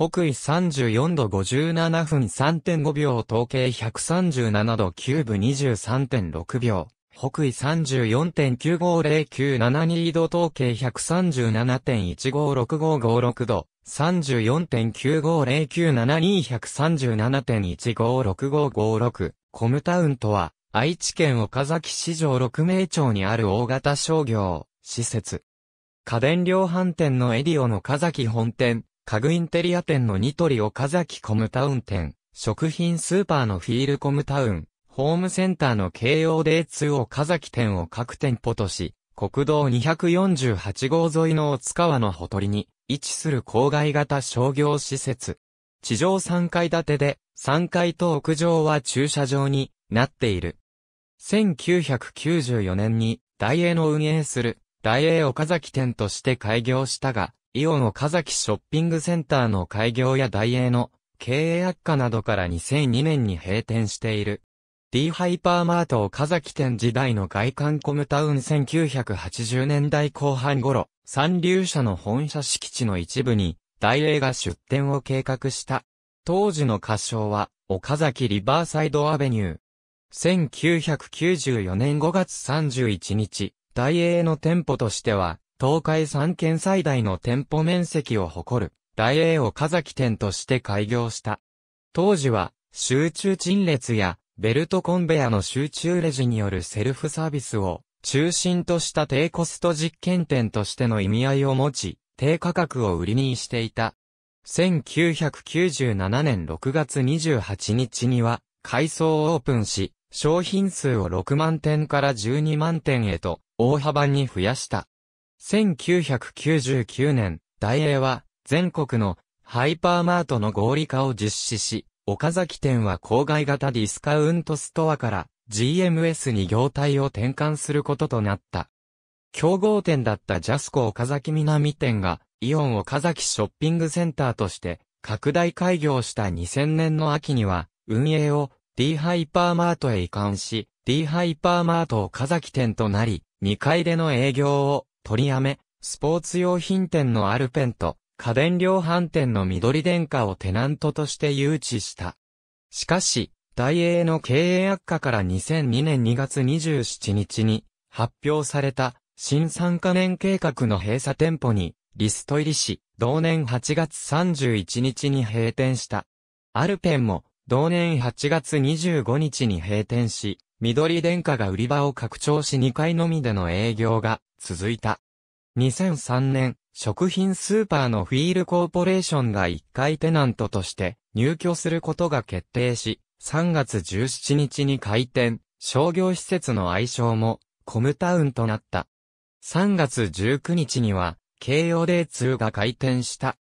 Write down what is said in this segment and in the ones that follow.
北緯34度57分3.5秒、統計137度9分23.6秒。北緯34.950972度統計1 3 7 1 5 6 5 5 6度、3 4 9 5 0 9 7 2 1 3 7 1 5 6 5 5 6コムタウンとは、愛知県岡崎市場6名町にある大型商業、施設。家電量販店のエディオの岡崎本店、家具インテリア店のニトリ岡崎コムタウン店、食品スーパーのフィールコムタウン、ホームセンターの京葉デー2岡崎店を各店舗とし、国道248号沿いの大塚川のほとりに位置する郊外型商業施設。地上3階建てで、3階と屋上は駐車場になっている。1994年に、大英の運営する、大英岡崎店として開業したが、イオン岡崎ショッピングセンターの開業や大英の経営悪化などから2002年に閉店している。D ハイパーマート岡崎店時代の外観コムタウン1980年代後半頃、三流社の本社敷地の一部に、大英が出店を計画した。当時の歌唱は、岡崎リバーサイドアベニュー。1994年5月31日、大英の店舗としては、東海三県最大の店舗面積を誇る、大栄を岡崎店として開業した。当時は、集中陳列や、ベルトコンベアの集中レジによるセルフサービスを、中心とした低コスト実験店としての意味合いを持ち、低価格を売りにしていた。1997年6月28日には、改装オープンし、商品数を6万点から12万点へと、大幅に増やした。1999年、大英は全国のハイパーマートの合理化を実施し、岡崎店は郊外型ディスカウントストアから GMS に業態を転換することとなった。競合店だったジャスコ岡崎南店がイオン岡崎ショッピングセンターとして拡大開業した2000年の秋には運営を D ハイパーマートへ移管し、D ハイパーマート岡崎店となり、2階での営業を取りやめ、スポーツ用品店のアルペンと、家電量販店の緑電化をテナントとして誘致した。しかし、大英の経営悪化から2002年2月27日に発表された新参加年計画の閉鎖店舗にリスト入りし、同年8月31日に閉店した。アルペンも同年8月25日に閉店し、緑電化が売り場を拡張し2階のみでの営業が続いた。2003年、食品スーパーのフィールコーポレーションが1階テナントとして入居することが決定し、3月17日に開店、商業施設の愛称もコムタウンとなった。3月19日には、京葉デー2が開店した。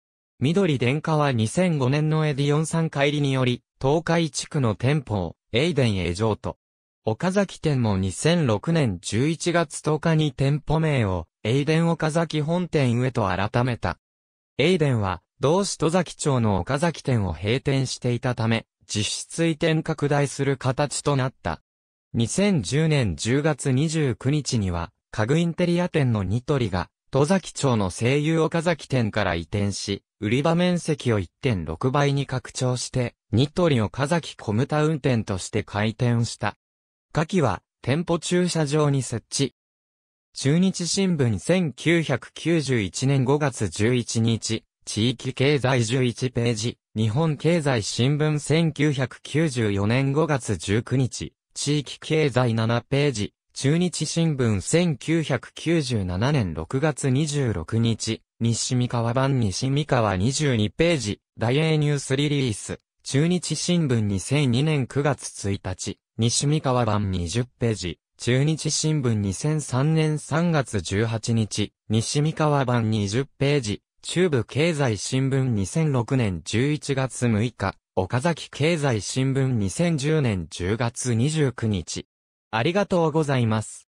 緑電化は2005年のエディオンさん帰りにより、東海地区の店舗をエイデンへ譲渡。岡崎店も2006年11月10日に店舗名を、エイデン岡崎本店へと改めた。エイデンは、同市戸崎町の岡崎店を閉店していたため、実質移転拡大する形となった。2010年10月29日には、家具インテリア店のニトリが、戸崎町の声優岡崎店から移転し、売り場面積を1.6倍に拡張して、ニトリ岡崎コムタウン店として開店した。下記は、店舗駐車場に設置。中日新聞1991年5月11日、地域経済11ページ、日本経済新聞1994年5月19日、地域経済7ページ、中日新聞1997年6月26日、西三河版西三河22ページ、大英ニュースリリース。中日新聞2002年9月1日、西三河版20ページ、中日新聞2003年3月18日、西三河版20ページ、中部経済新聞2006年11月6日、岡崎経済新聞2010年10月29日。ありがとうございます。